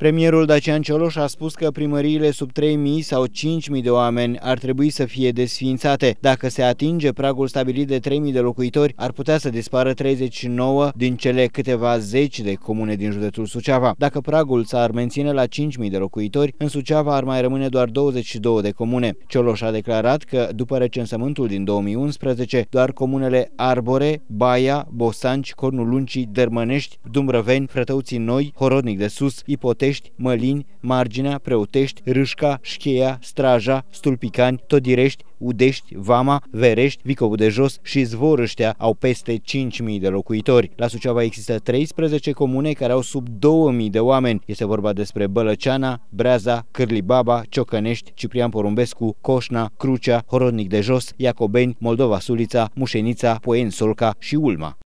Premierul Dacian Cioloș a spus că primăriile sub 3.000 sau 5.000 de oameni ar trebui să fie desfințate. Dacă se atinge pragul stabilit de 3.000 de locuitori, ar putea să dispară 39 din cele câteva zeci de comune din județul Suceava. Dacă pragul s-ar menține la 5.000 de locuitori, în Suceava ar mai rămâne doar 22 de comune. Cioloș a declarat că, după recensământul din 2011, doar comunele Arbore, Baia, Bosanci, Cornul Luncii, Dermănești, Dumbrăveni, Frătăuții Noi, Horodnic de Sus, Ipoteci, Mălătești, Mălini, Marginea, Preotești, Râșca, Șcheia, Straja, Stulpicani, Todirești, Udești, Vama, Verești, Vicovul de Jos și Zvorăștea au peste 5.000 de locuitori. La Suceava există 13 comune care au sub 2.000 de oameni. Este vorba despre Bălăceana, Breaza, Cârlibaba, Ciocănești, Ciprian Porumbescu, Coșna, Crucea, Horodnic de Jos, Iacobeni, Moldova Sulița, Mușenița, Poen Solca și Ulma.